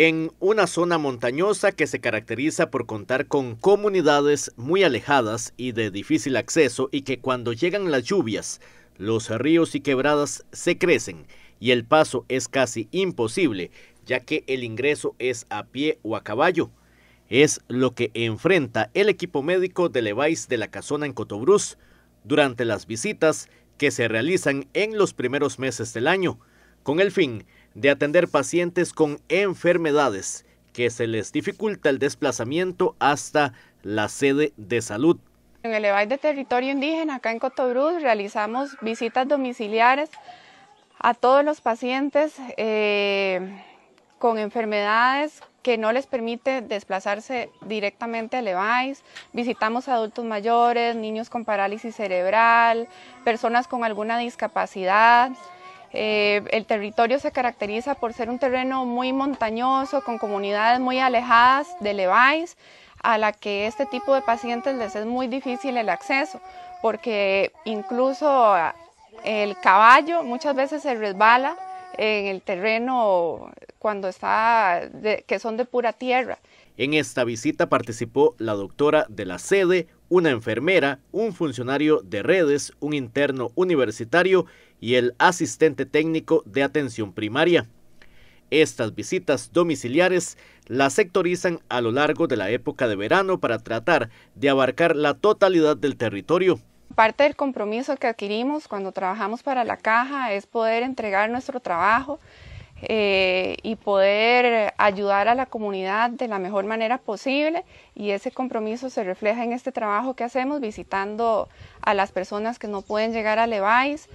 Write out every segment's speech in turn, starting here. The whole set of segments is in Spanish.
en una zona montañosa que se caracteriza por contar con comunidades muy alejadas y de difícil acceso y que cuando llegan las lluvias, los ríos y quebradas se crecen y el paso es casi imposible, ya que el ingreso es a pie o a caballo. Es lo que enfrenta el equipo médico de Levais de la Casona en Cotobruz durante las visitas que se realizan en los primeros meses del año, con el fin de atender pacientes con enfermedades que se les dificulta el desplazamiento hasta la sede de salud. En el Evai de Territorio Indígena, acá en Cotobruz, realizamos visitas domiciliares a todos los pacientes eh, con enfermedades que no les permite desplazarse directamente al EVAIS Visitamos adultos mayores, niños con parálisis cerebral, personas con alguna discapacidad. Eh, el territorio se caracteriza por ser un terreno muy montañoso, con comunidades muy alejadas de Leváis, a la que este tipo de pacientes les es muy difícil el acceso, porque incluso eh, el caballo muchas veces se resbala en el terreno cuando está que son de pura tierra. En esta visita participó la doctora de la sede una enfermera, un funcionario de redes, un interno universitario y el asistente técnico de atención primaria. Estas visitas domiciliares las sectorizan a lo largo de la época de verano para tratar de abarcar la totalidad del territorio. Parte del compromiso que adquirimos cuando trabajamos para la caja es poder entregar nuestro trabajo eh, y poder ayudar a la comunidad de la mejor manera posible y ese compromiso se refleja en este trabajo que hacemos visitando a las personas que no pueden llegar a Levais.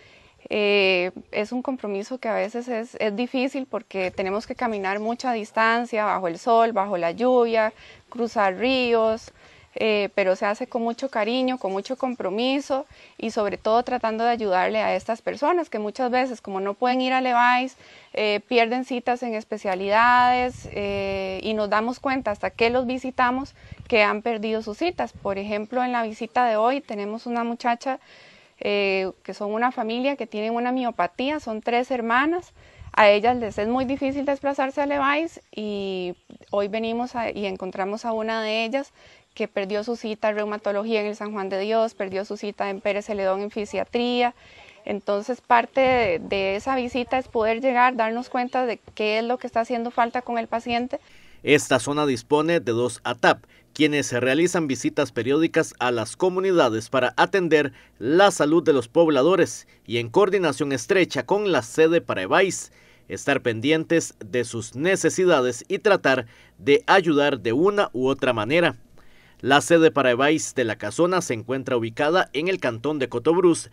Eh, es un compromiso que a veces es, es, difícil porque tenemos que caminar mucha distancia bajo el sol, bajo la lluvia, cruzar ríos, eh, pero se hace con mucho cariño, con mucho compromiso y sobre todo tratando de ayudarle a estas personas que muchas veces como no pueden ir a Leváis, eh, pierden citas en especialidades eh, y nos damos cuenta hasta que los visitamos que han perdido sus citas. Por ejemplo, en la visita de hoy tenemos una muchacha que son una familia que tienen una miopatía, son tres hermanas a ellas les es muy difícil desplazarse a Levice y hoy venimos y encontramos a una de ellas que perdió su cita en reumatología en el San Juan de Dios, perdió su cita en Pérez Celedón en fisiatría. Entonces parte de, de esa visita es poder llegar, darnos cuenta de qué es lo que está haciendo falta con el paciente esta zona dispone de dos ATAP, quienes realizan visitas periódicas a las comunidades para atender la salud de los pobladores y en coordinación estrecha con la sede para EBAIS, estar pendientes de sus necesidades y tratar de ayudar de una u otra manera. La sede para EBAIS de la casona se encuentra ubicada en el cantón de Cotobruz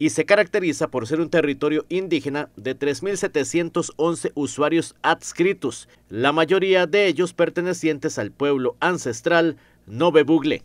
y se caracteriza por ser un territorio indígena de 3.711 usuarios adscritos, la mayoría de ellos pertenecientes al pueblo ancestral Novebugle.